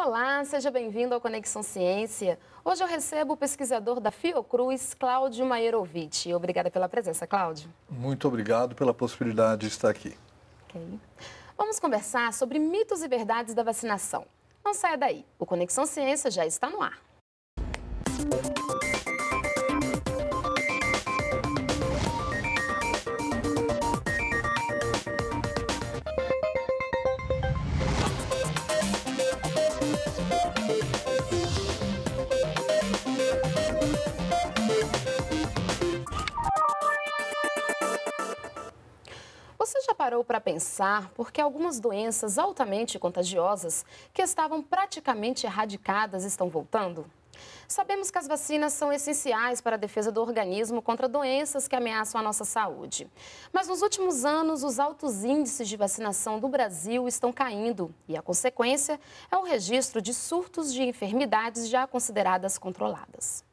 Olá, seja bem-vindo ao Conexão Ciência. Hoje eu recebo o pesquisador da Fiocruz, Cláudio Maierovic. Obrigada pela presença, Cláudio. Muito obrigado pela possibilidade de estar aqui. Ok. Vamos conversar sobre mitos e verdades da vacinação. Não saia daí, o Conexão Ciência já está no ar. Música parou para pensar porque algumas doenças altamente contagiosas que estavam praticamente erradicadas estão voltando? Sabemos que as vacinas são essenciais para a defesa do organismo contra doenças que ameaçam a nossa saúde. Mas nos últimos anos, os altos índices de vacinação do Brasil estão caindo e a consequência é o registro de surtos de enfermidades já consideradas controladas.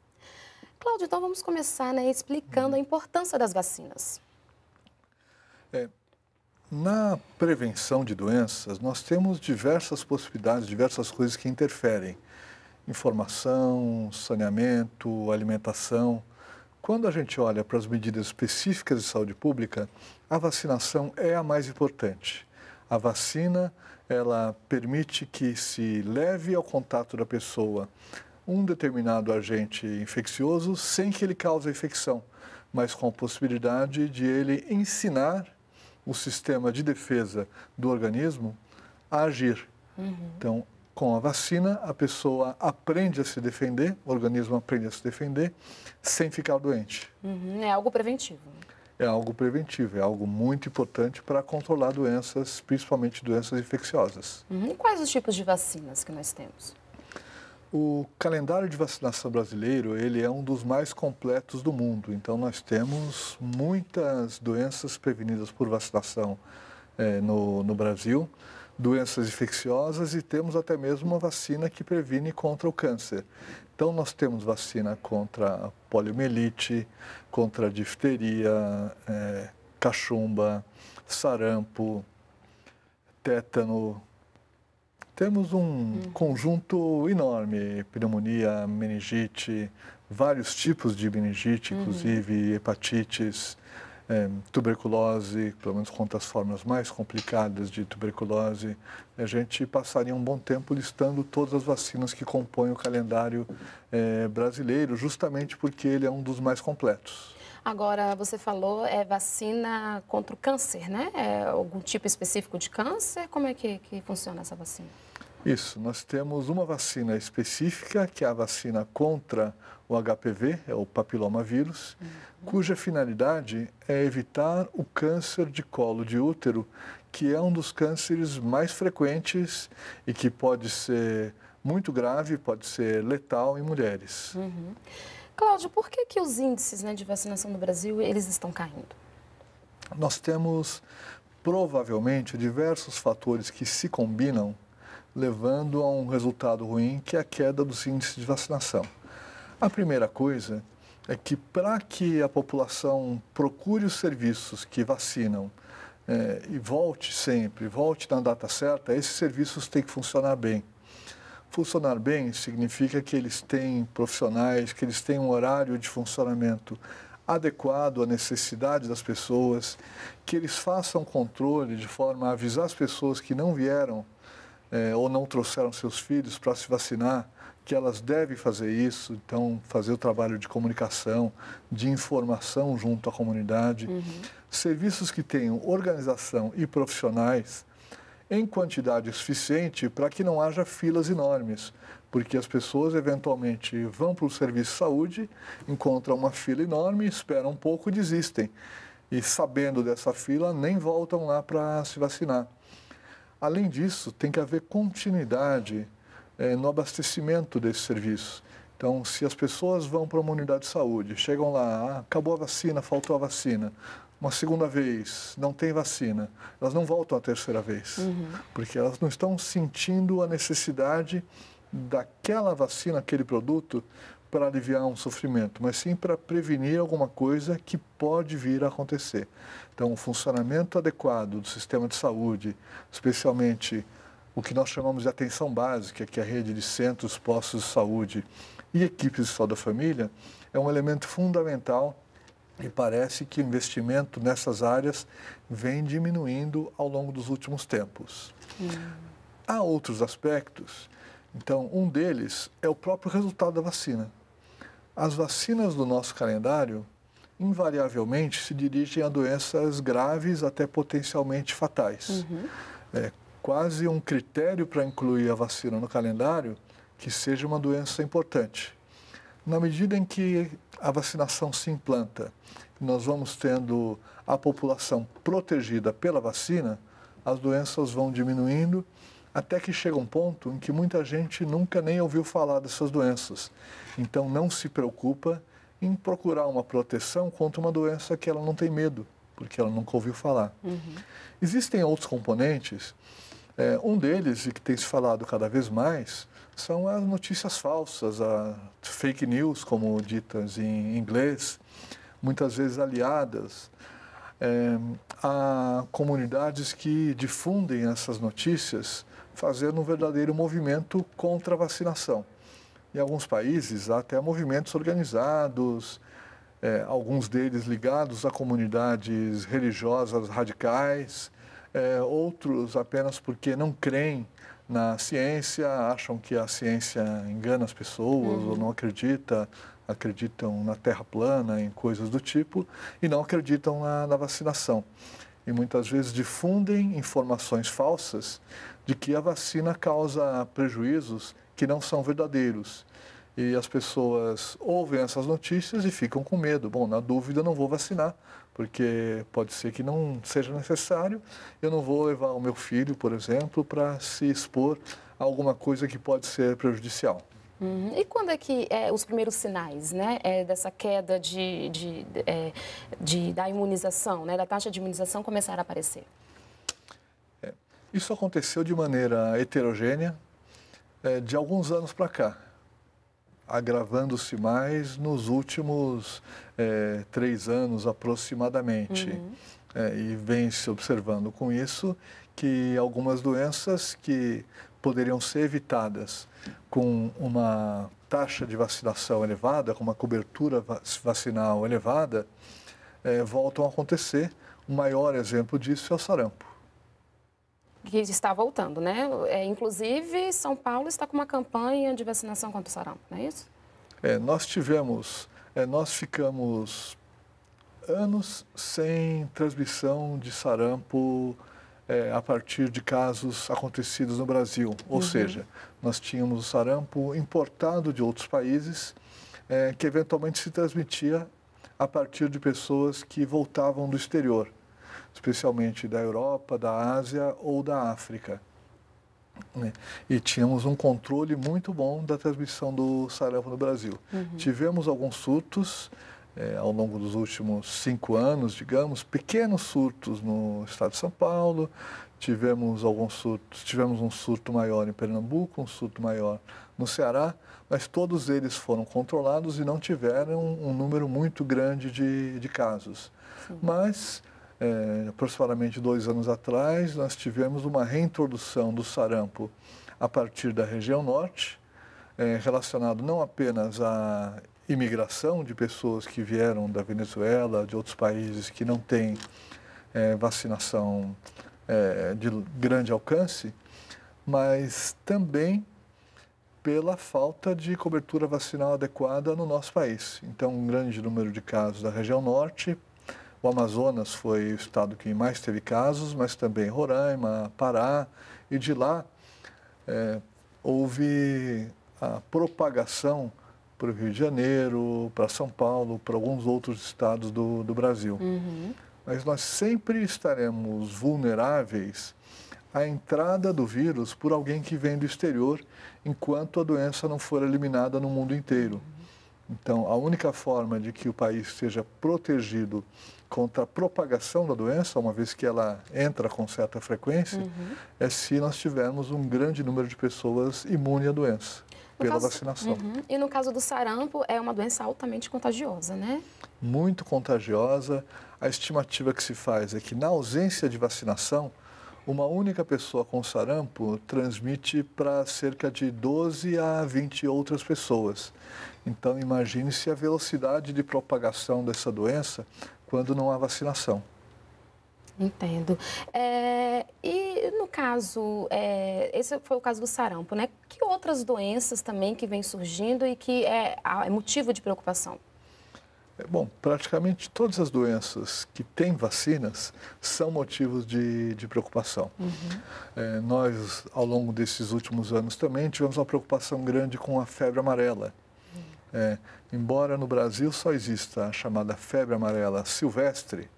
Cláudio, então vamos começar né, explicando a importância das vacinas. É, na prevenção de doenças, nós temos diversas possibilidades, diversas coisas que interferem. Informação, saneamento, alimentação. Quando a gente olha para as medidas específicas de saúde pública, a vacinação é a mais importante. A vacina, ela permite que se leve ao contato da pessoa um determinado agente infeccioso sem que ele cause a infecção, mas com a possibilidade de ele ensinar o sistema de defesa do organismo a agir. Uhum. Então, com a vacina, a pessoa aprende a se defender, o organismo aprende a se defender, sem ficar doente. Uhum, é algo preventivo. Né? É algo preventivo, é algo muito importante para controlar doenças, principalmente doenças infecciosas. Uhum. E quais os tipos de vacinas que nós temos? O calendário de vacinação brasileiro ele é um dos mais completos do mundo. Então nós temos muitas doenças prevenidas por vacinação é, no, no Brasil, doenças infecciosas e temos até mesmo uma vacina que previne contra o câncer. Então nós temos vacina contra poliomielite, contra difteria, é, cachumba, sarampo, tétano, temos um hum. conjunto enorme, pneumonia, meningite, vários tipos de meningite, uhum. inclusive hepatites, é, tuberculose, pelo menos quanto às formas mais complicadas de tuberculose, a gente passaria um bom tempo listando todas as vacinas que compõem o calendário é, brasileiro, justamente porque ele é um dos mais completos. Agora, você falou é vacina contra o câncer, né? É algum tipo específico de câncer? Como é que, que funciona essa vacina? Isso, nós temos uma vacina específica, que é a vacina contra o HPV, é o papilomavírus, uhum. cuja finalidade é evitar o câncer de colo de útero, que é um dos cânceres mais frequentes e que pode ser muito grave, pode ser letal em mulheres. Uhum. Cláudio, por que, que os índices né, de vacinação no Brasil eles estão caindo? Nós temos provavelmente diversos fatores que se combinam levando a um resultado ruim, que é a queda dos índices de vacinação. A primeira coisa é que, para que a população procure os serviços que vacinam é, e volte sempre, volte na data certa, esses serviços têm que funcionar bem. Funcionar bem significa que eles têm profissionais, que eles têm um horário de funcionamento adequado à necessidade das pessoas, que eles façam controle de forma a avisar as pessoas que não vieram é, ou não trouxeram seus filhos para se vacinar, que elas devem fazer isso, então fazer o trabalho de comunicação, de informação junto à comunidade. Uhum. Serviços que tenham organização e profissionais em quantidade suficiente para que não haja filas enormes, porque as pessoas eventualmente vão para o serviço de saúde, encontram uma fila enorme, esperam um pouco e desistem. E sabendo dessa fila, nem voltam lá para se vacinar. Além disso, tem que haver continuidade é, no abastecimento desse serviço. Então, se as pessoas vão para uma unidade de saúde, chegam lá, ah, acabou a vacina, faltou a vacina, uma segunda vez, não tem vacina, elas não voltam a terceira vez, uhum. porque elas não estão sentindo a necessidade daquela vacina, aquele produto, para aliviar um sofrimento, mas sim para prevenir alguma coisa que pode vir a acontecer. Então, o funcionamento adequado do sistema de saúde, especialmente o que nós chamamos de atenção básica, que é a rede de centros, postos de saúde e equipes de saúde da família, é um elemento fundamental e parece que o investimento nessas áreas vem diminuindo ao longo dos últimos tempos. Hum. Há outros aspectos. Então, um deles é o próprio resultado da vacina. As vacinas do nosso calendário, invariavelmente, se dirigem a doenças graves até potencialmente fatais. Uhum. É quase um critério para incluir a vacina no calendário que seja uma doença importante. Na medida em que a vacinação se implanta, nós vamos tendo a população protegida pela vacina, as doenças vão diminuindo até que chega um ponto em que muita gente nunca nem ouviu falar dessas doenças. Então não se preocupa em procurar uma proteção contra uma doença que ela não tem medo, porque ela nunca ouviu falar. Uhum. Existem outros componentes. É, um deles, e que tem se falado cada vez mais, são as notícias falsas, a fake news, como ditas em inglês, muitas vezes aliadas é, a comunidades que difundem essas notícias fazendo um verdadeiro movimento contra a vacinação. Em alguns países, há até movimentos organizados, é, alguns deles ligados a comunidades religiosas radicais, é, outros apenas porque não creem na ciência, acham que a ciência engana as pessoas uhum. ou não acredita, acreditam na terra plana, em coisas do tipo, e não acreditam na, na vacinação e muitas vezes difundem informações falsas de que a vacina causa prejuízos que não são verdadeiros. E as pessoas ouvem essas notícias e ficam com medo. Bom, na dúvida, não vou vacinar, porque pode ser que não seja necessário. Eu não vou levar o meu filho, por exemplo, para se expor a alguma coisa que pode ser prejudicial. Uhum. E quando é que é, os primeiros sinais né, é, dessa queda de, de, de, é, de, da imunização, né, da taxa de imunização começaram a aparecer? É, isso aconteceu de maneira heterogênea é, de alguns anos para cá, agravando-se mais nos últimos é, três anos aproximadamente. Uhum. e vem se observando com isso que algumas doenças que poderiam ser evitadas com uma taxa de vacinação elevada, com uma cobertura vacinal elevada, é, voltam a acontecer. O maior exemplo disso é o sarampo. Que está voltando, né? É, inclusive, São Paulo está com uma campanha de vacinação contra o sarampo, não é isso? É, nós tivemos, é, nós ficamos anos sem transmissão de sarampo é, a partir de casos acontecidos no Brasil. Ou uhum. seja, nós tínhamos o sarampo importado de outros países, é, que eventualmente se transmitia a partir de pessoas que voltavam do exterior, especialmente da Europa, da Ásia ou da África. Né? E tínhamos um controle muito bom da transmissão do sarampo no Brasil. Uhum. Tivemos alguns surtos, é, ao longo dos últimos cinco anos, digamos, pequenos surtos no estado de São Paulo, tivemos alguns surtos, tivemos um surto maior em Pernambuco, um surto maior no Ceará, mas todos eles foram controlados e não tiveram um, um número muito grande de, de casos. Sim. Mas, é, aproximadamente dois anos atrás, nós tivemos uma reintrodução do sarampo a partir da região norte, é, relacionado não apenas a imigração de pessoas que vieram da Venezuela, de outros países que não têm é, vacinação é, de grande alcance, mas também pela falta de cobertura vacinal adequada no nosso país. Então, um grande número de casos da região norte. O Amazonas foi o estado que mais teve casos, mas também Roraima, Pará, e de lá é, houve a propagação para o Rio de Janeiro, para São Paulo, para alguns outros estados do, do Brasil. Uhum. Mas nós sempre estaremos vulneráveis à entrada do vírus por alguém que vem do exterior, enquanto a doença não for eliminada no mundo inteiro. Então, a única forma de que o país seja protegido contra a propagação da doença, uma vez que ela entra com certa frequência, uhum. é se nós tivermos um grande número de pessoas imune à doença pela caso, vacinação. Uhum. E no caso do sarampo, é uma doença altamente contagiosa, né? Muito contagiosa. A estimativa que se faz é que, na ausência de vacinação, uma única pessoa com sarampo transmite para cerca de 12 a 20 outras pessoas. Então, imagine-se a velocidade de propagação dessa doença quando não há vacinação. Entendo. É, e no caso, é, esse foi o caso do sarampo, né? Que outras doenças também que vêm surgindo e que é, é motivo de preocupação? É, bom, praticamente todas as doenças que têm vacinas são motivos de, de preocupação. Uhum. É, nós, ao longo desses últimos anos também, tivemos uma preocupação grande com a febre amarela. Uhum. É, embora no Brasil só exista a chamada febre amarela silvestre,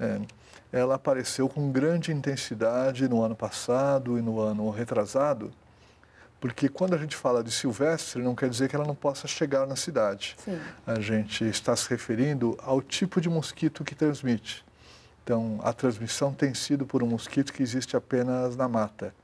é, ela apareceu com grande intensidade no ano passado e no ano retrasado, porque quando a gente fala de silvestre, não quer dizer que ela não possa chegar na cidade. Sim. A gente está se referindo ao tipo de mosquito que transmite. Então, a transmissão tem sido por um mosquito que existe apenas na mata.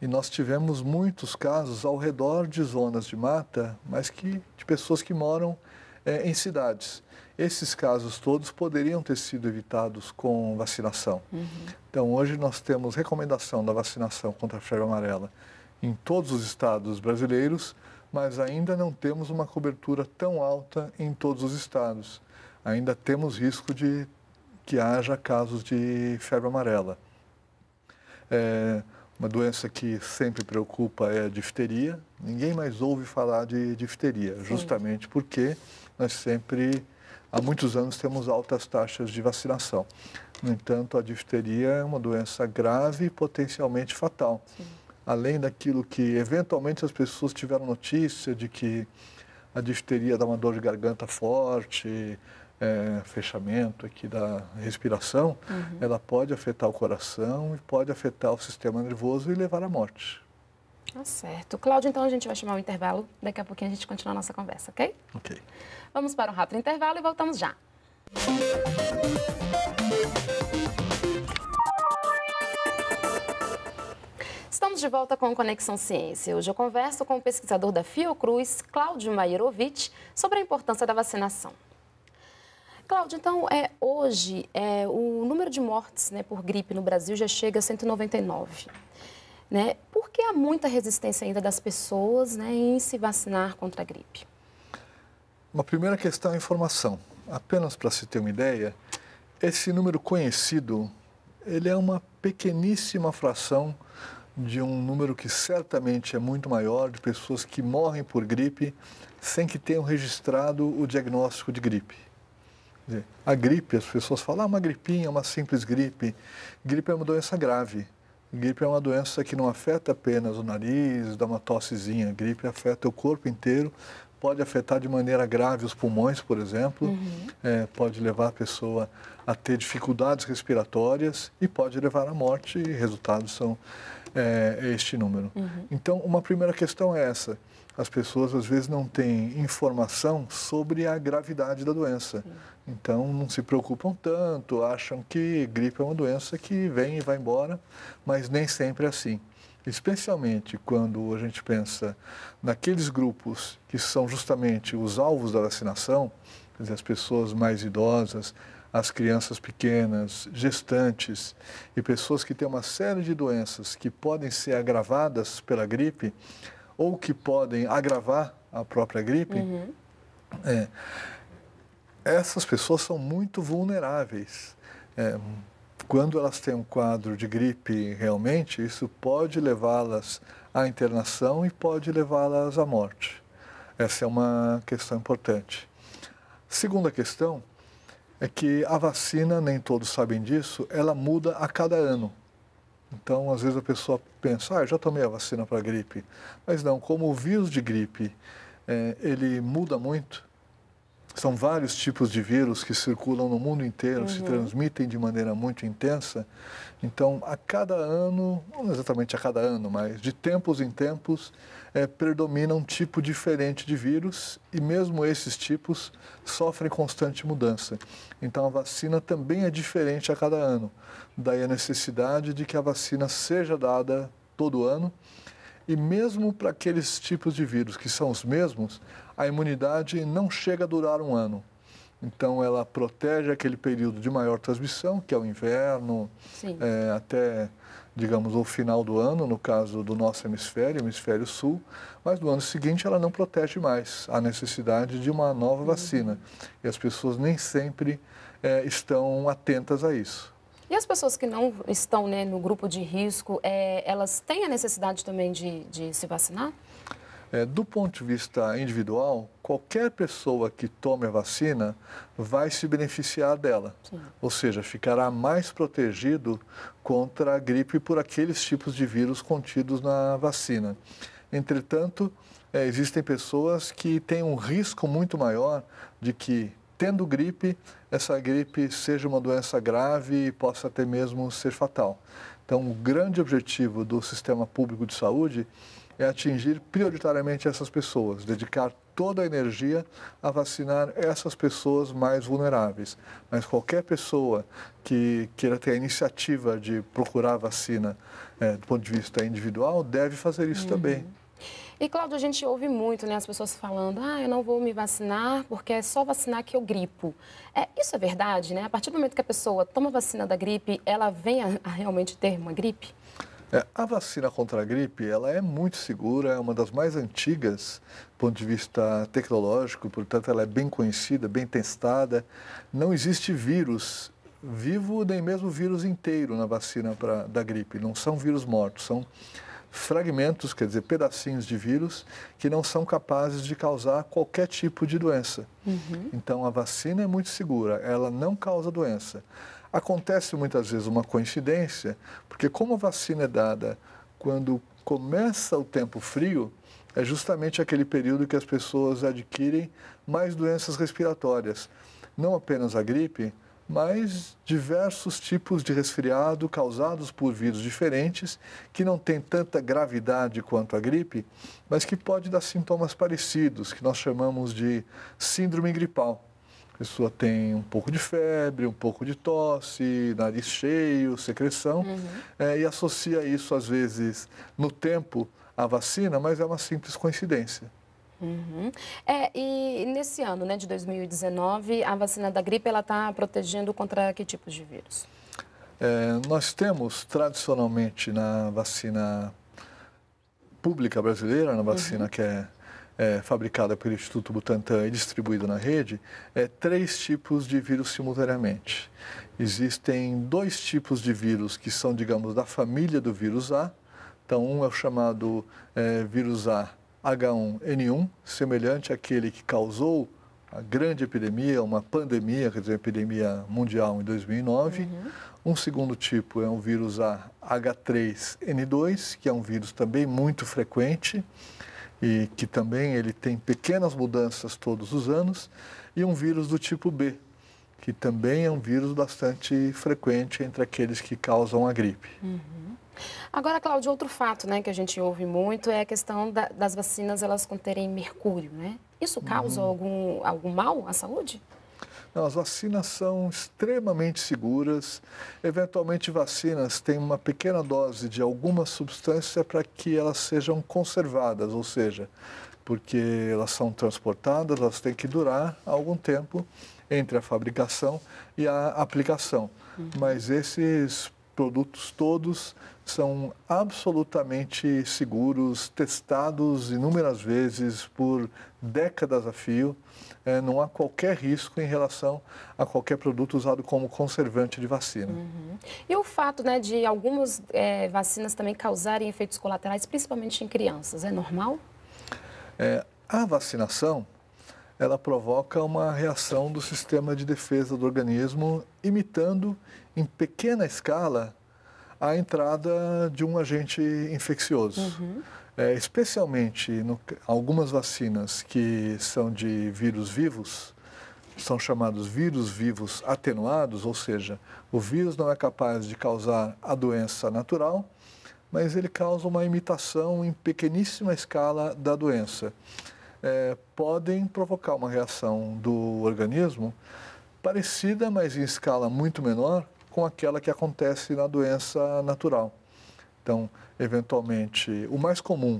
E nós tivemos muitos casos ao redor de zonas de mata, mas que de pessoas que moram é, em cidades. Esses casos todos poderiam ter sido evitados com vacinação. Uhum. Então, hoje nós temos recomendação da vacinação contra a febre amarela em todos os estados brasileiros, mas ainda não temos uma cobertura tão alta em todos os estados. Ainda temos risco de que haja casos de febre amarela. É, uma doença que sempre preocupa é a difteria. Ninguém mais ouve falar de difteria, justamente porque nós sempre há muitos anos temos altas taxas de vacinação. No entanto, a difteria é uma doença grave e potencialmente fatal. Sim. Além daquilo que eventualmente as pessoas tiveram notícia de que a difteria dá uma dor de garganta forte, é, fechamento aqui da respiração, uhum. ela pode afetar o coração e pode afetar o sistema nervoso e levar à morte. Tá certo. Cláudio, então a gente vai chamar o intervalo. Daqui a pouquinho a gente continua a nossa conversa, ok? Ok. Vamos para um rápido intervalo e voltamos já. Estamos de volta com Conexão Ciência. Hoje eu converso com o pesquisador da Fiocruz, Cláudio Maierovic, sobre a importância da vacinação. Cláudio, então, é, hoje é, o número de mortes né, por gripe no Brasil já chega a 199 né? Porque há muita resistência ainda das pessoas né, em se vacinar contra a gripe. Uma primeira questão é a informação. Apenas para se ter uma ideia, esse número conhecido, ele é uma pequeníssima fração de um número que certamente é muito maior de pessoas que morrem por gripe sem que tenham registrado o diagnóstico de gripe. A gripe, as pessoas falam, ah, uma gripinha, uma simples gripe. Gripe é uma doença grave. Gripe é uma doença que não afeta apenas o nariz, dá uma tossezinha. Gripe afeta o corpo inteiro, pode afetar de maneira grave os pulmões, por exemplo, uhum. é, pode levar a pessoa a ter dificuldades respiratórias e pode levar à morte, e resultados são é, este número. Uhum. Então, uma primeira questão é essa as pessoas às vezes não têm informação sobre a gravidade da doença. Então não se preocupam tanto, acham que gripe é uma doença que vem e vai embora, mas nem sempre é assim. Especialmente quando a gente pensa naqueles grupos que são justamente os alvos da vacinação, quer dizer, as pessoas mais idosas, as crianças pequenas, gestantes e pessoas que têm uma série de doenças que podem ser agravadas pela gripe, ou que podem agravar a própria gripe, uhum. é, essas pessoas são muito vulneráveis. É, quando elas têm um quadro de gripe realmente, isso pode levá-las à internação e pode levá-las à morte. Essa é uma questão importante. Segunda questão é que a vacina, nem todos sabem disso, ela muda a cada ano. Então, às vezes a pessoa pensa, ah, eu já tomei a vacina para gripe. Mas não, como o vírus de gripe, é, ele muda muito, são vários tipos de vírus que circulam no mundo inteiro, uhum. se transmitem de maneira muito intensa. Então, a cada ano, não exatamente a cada ano, mas de tempos em tempos, é, predomina um tipo diferente de vírus e mesmo esses tipos sofrem constante mudança. Então a vacina também é diferente a cada ano. Daí a necessidade de que a vacina seja dada todo ano. E mesmo para aqueles tipos de vírus que são os mesmos, a imunidade não chega a durar um ano então, ela protege aquele período de maior transmissão, que é o inverno, é, até, digamos, o final do ano, no caso do nosso hemisfério, hemisfério sul, mas no ano seguinte ela não protege mais. Há necessidade de uma nova uhum. vacina. E as pessoas nem sempre é, estão atentas a isso. E as pessoas que não estão né, no grupo de risco, é, elas têm a necessidade também de, de se vacinar? É, do ponto de vista individual, qualquer pessoa que tome a vacina vai se beneficiar dela. Sim. Ou seja, ficará mais protegido contra a gripe por aqueles tipos de vírus contidos na vacina. Entretanto, é, existem pessoas que têm um risco muito maior de que, tendo gripe, essa gripe seja uma doença grave e possa até mesmo ser fatal. Então, o grande objetivo do sistema público de saúde é atingir prioritariamente essas pessoas, dedicar toda a energia a vacinar essas pessoas mais vulneráveis. Mas qualquer pessoa que queira ter a iniciativa de procurar vacina é, do ponto de vista individual deve fazer isso uhum. também. E, Cláudio, a gente ouve muito né, as pessoas falando, ah, eu não vou me vacinar porque é só vacinar que eu gripo. É, isso é verdade, né? A partir do momento que a pessoa toma vacina da gripe, ela vem a, a realmente ter uma gripe? É, a vacina contra a gripe ela é muito segura, é uma das mais antigas do ponto de vista tecnológico, portanto ela é bem conhecida, bem testada. Não existe vírus vivo nem mesmo vírus inteiro na vacina pra, da gripe. Não são vírus mortos, são fragmentos, quer dizer, pedacinhos de vírus que não são capazes de causar qualquer tipo de doença. Uhum. Então a vacina é muito segura, ela não causa doença. Acontece muitas vezes uma coincidência, porque como a vacina é dada quando começa o tempo frio, é justamente aquele período que as pessoas adquirem mais doenças respiratórias. Não apenas a gripe, mas diversos tipos de resfriado causados por vírus diferentes, que não tem tanta gravidade quanto a gripe, mas que pode dar sintomas parecidos, que nós chamamos de síndrome gripal. A pessoa tem um pouco de febre, um pouco de tosse, nariz cheio, secreção, uhum. é, e associa isso, às vezes, no tempo à vacina, mas é uma simples coincidência. Uhum. É, e nesse ano né, de 2019, a vacina da gripe está protegendo contra que tipos de vírus? É, nós temos, tradicionalmente, na vacina pública brasileira, na vacina uhum. que é é, fabricada pelo Instituto Butantan e distribuída na rede, é, três tipos de vírus simultaneamente. Existem dois tipos de vírus que são, digamos, da família do vírus A. Então, um é o chamado é, vírus A H1N1, semelhante àquele que causou a grande epidemia, uma pandemia, quer dizer, epidemia mundial em 2009. Uhum. Um segundo tipo é um vírus A H3N2, que é um vírus também muito frequente e que também ele tem pequenas mudanças todos os anos, e um vírus do tipo B, que também é um vírus bastante frequente entre aqueles que causam a gripe. Uhum. Agora, Cláudio, outro fato né, que a gente ouve muito é a questão da, das vacinas elas conterem mercúrio, né? Isso causa uhum. algum, algum mal à saúde? as vacinas são extremamente seguras. Eventualmente, vacinas têm uma pequena dose de alguma substância para que elas sejam conservadas, ou seja, porque elas são transportadas, elas têm que durar algum tempo entre a fabricação e a aplicação. Uhum. Mas esses produtos todos são absolutamente seguros, testados inúmeras vezes por décadas a fio é, não há qualquer risco em relação a qualquer produto usado como conservante de vacina. Uhum. E o fato né, de algumas é, vacinas também causarem efeitos colaterais, principalmente em crianças, é normal? É, a vacinação ela provoca uma reação do sistema de defesa do organismo, imitando em pequena escala a entrada de um agente infeccioso. Uhum é, especialmente no, algumas vacinas que são de vírus vivos, são chamados vírus vivos atenuados, ou seja, o vírus não é capaz de causar a doença natural, mas ele causa uma imitação em pequeníssima escala da doença. É, podem provocar uma reação do organismo parecida, mas em escala muito menor, com aquela que acontece na doença natural. Então, eventualmente, o mais comum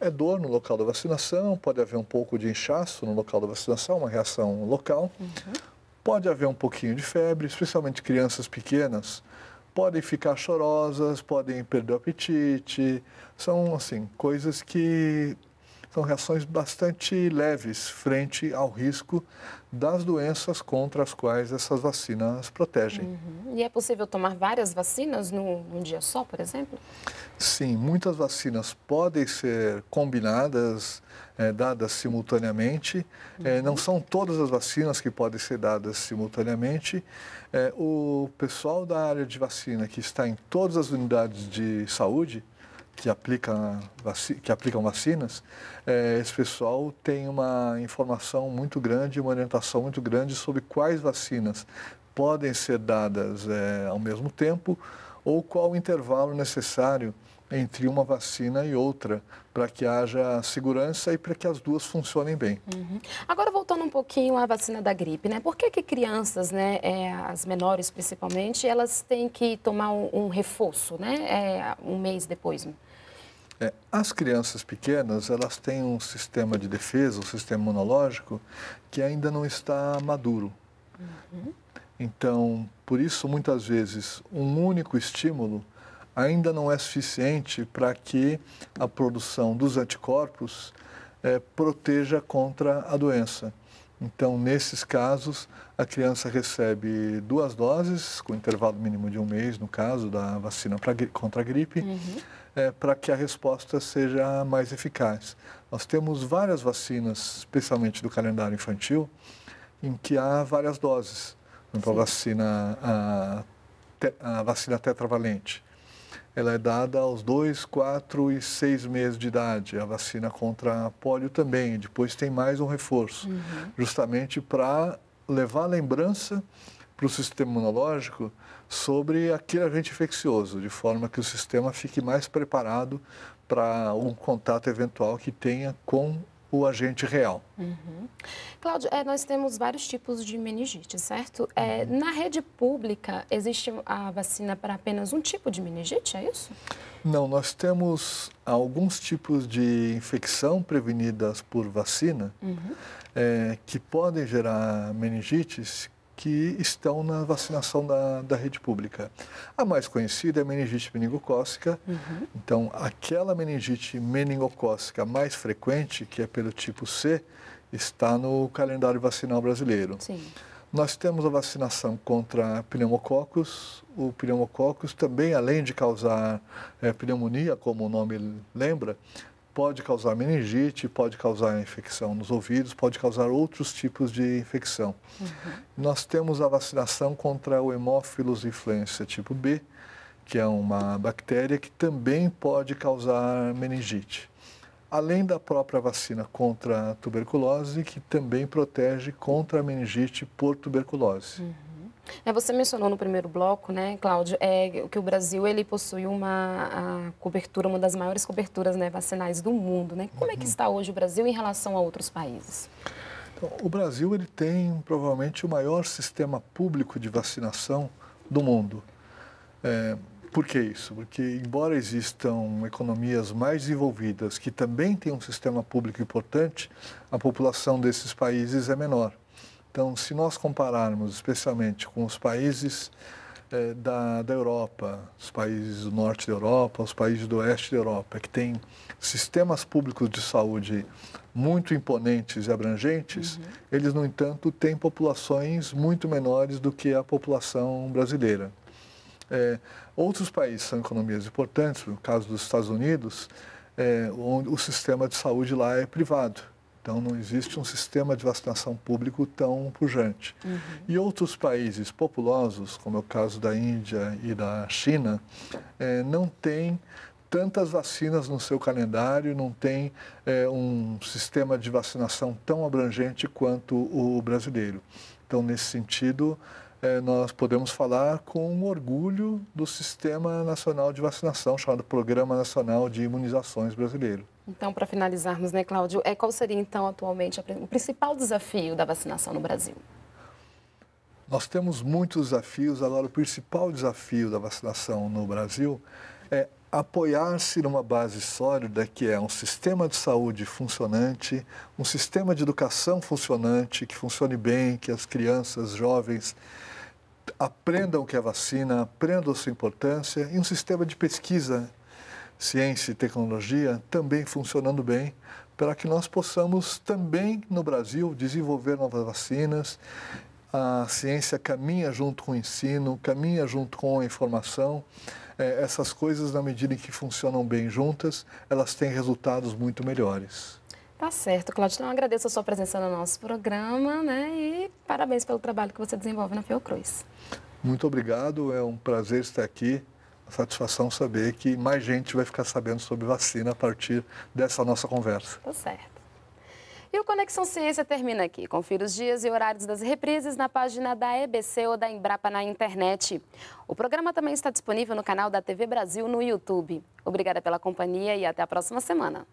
é dor no local da vacinação, pode haver um pouco de inchaço no local da vacinação, uma reação local. Uhum. Pode haver um pouquinho de febre, especialmente crianças pequenas podem ficar chorosas, podem perder o apetite. São, assim, coisas que são reações bastante leves frente ao risco das doenças contra as quais essas vacinas protegem. Uhum. E é possível tomar várias vacinas num, num dia só, por exemplo? Sim, muitas vacinas podem ser combinadas, é, dadas simultaneamente. Eh, uhum. É, não são todas as vacinas que podem ser dadas simultaneamente. É, o pessoal da área de vacina que está em todas as unidades de saúde que, aplica, que aplicam vacinas, é, esse pessoal tem uma informação muito grande, uma orientação muito grande sobre quais vacinas podem ser dadas é, ao mesmo tempo ou qual o intervalo necessário entre uma vacina e outra, para que haja segurança e para que as duas funcionem bem. Uhum. Agora, voltando um pouquinho à vacina da gripe, né? Por que, que crianças, né, é, as menores principalmente, elas têm que tomar um, um reforço, né, é, um mês depois? É, as crianças pequenas, elas têm um sistema de defesa, um sistema imunológico, que ainda não está maduro. Uhum. Então, por isso, muitas vezes, um único estímulo ainda não é suficiente para que a produção dos anticorpos é, proteja contra a doença. Então, nesses casos, a criança recebe duas doses, com intervalo mínimo de um mês, no caso da vacina pra, contra a gripe, uhum. é, eh, para que a resposta seja mais eficaz. Nós temos várias vacinas, especialmente do calendário infantil, em que há várias doses. Então, a vacina, a, a vacina tetravalente, ela é dada aos 2, 4 e 6 meses de idade. A vacina contra a polio também. Depois tem mais um reforço, uhum. justamente para levar a lembrança para o sistema imunológico sobre aquele agente infeccioso, de forma que o sistema fique mais preparado para um contato eventual que tenha com o agente real. Uhum. Cláudio, é, nós temos vários tipos de meningite, certo? É, uhum. na rede pública, existe a vacina para apenas um tipo de meningite, é isso? Não, nós temos alguns tipos de infecção prevenidas por vacina uhum. é, que podem gerar meningites que estão na vacinação da, da rede pública. A mais conhecida é a meningite meningocócica. Uhum. Então, aquela meningite meningocócica mais frequente, que é pelo tipo C, está no calendário vacinal brasileiro. Sim. Nós temos a vacinação contra pneumococos. O pneumococos também, além de causar é, pneumonia, como o nome lembra, pode causar meningite, pode causar infecção nos ouvidos, pode causar outros tipos de infecção. Uhum. Nós temos a vacinação contra o hemófilos influenza tipo B, que é uma bactéria que também pode causar meningite. Além da própria vacina contra a tuberculose, que também protege contra a meningite por tuberculose. Uhum. É, você mencionou no primeiro bloco, né, Cláudio, é, que o Brasil ele possui uma cobertura, uma das maiores coberturas né, vacinais do mundo. Né? Como uhum. é que uhum. está hoje o Brasil em relação a outros países? Então, o Brasil ele tem provavelmente o maior sistema público de vacinação do mundo. É, por que isso? Porque, embora existam economias mais desenvolvidas que também têm um sistema público importante, a população desses países é menor. Então, se nós compararmos especialmente com os países eh, da, da Europa, os países do norte da Europa, os países do oeste da Europa, que têm sistemas públicos de saúde muito imponentes e abrangentes, uhum. eles, no entanto, têm populações muito menores do que a população brasileira. É, outros países são economias importantes, no caso dos Estados Unidos, é, onde o sistema de saúde lá é privado então, não existe um sistema de vacinação público tão pujante. Uhum. E outros países populosos, como é o caso da Índia e da China, é, não têm tantas vacinas no seu calendário, não tem é, um sistema de vacinação tão abrangente quanto o brasileiro. Então, nesse sentido, é, nós podemos falar com orgulho do Sistema Nacional de Vacinação, chamado Programa Nacional de Imunizações Brasileiro. Então, para finalizarmos, né, Cláudio, é, qual seria então atualmente o principal desafio da vacinação no Brasil? Nós temos muitos desafios, agora o principal desafio da vacinação no Brasil é apoiar-se numa base sólida que é um sistema de saúde funcionante, um sistema de educação funcionante, que funcione bem, que as crianças, jovens aprendam o que é vacina, aprendam a sua importância e um sistema de pesquisa, ciência e tecnologia também funcionando bem, para que nós possamos também no Brasil desenvolver novas vacinas. A ciência caminha junto com o ensino, caminha junto com a informação é, essas coisas, na medida em que funcionam bem juntas, elas têm resultados muito melhores. Tá certo, Claudio Então, agradeço a sua presença no nosso programa né, e parabéns pelo trabalho que você desenvolve na Fiocruz. Muito obrigado, é um prazer estar aqui. A satisfação saber que mais gente vai ficar sabendo sobre vacina a partir dessa nossa conversa. Tá certo. E o Conexão Ciência termina aqui. Confira os dias e horários das reprises na página da EBC ou da Embrapa na internet. O programa também está disponível no canal da TV Brasil no YouTube. Obrigada pela companhia e até a próxima semana.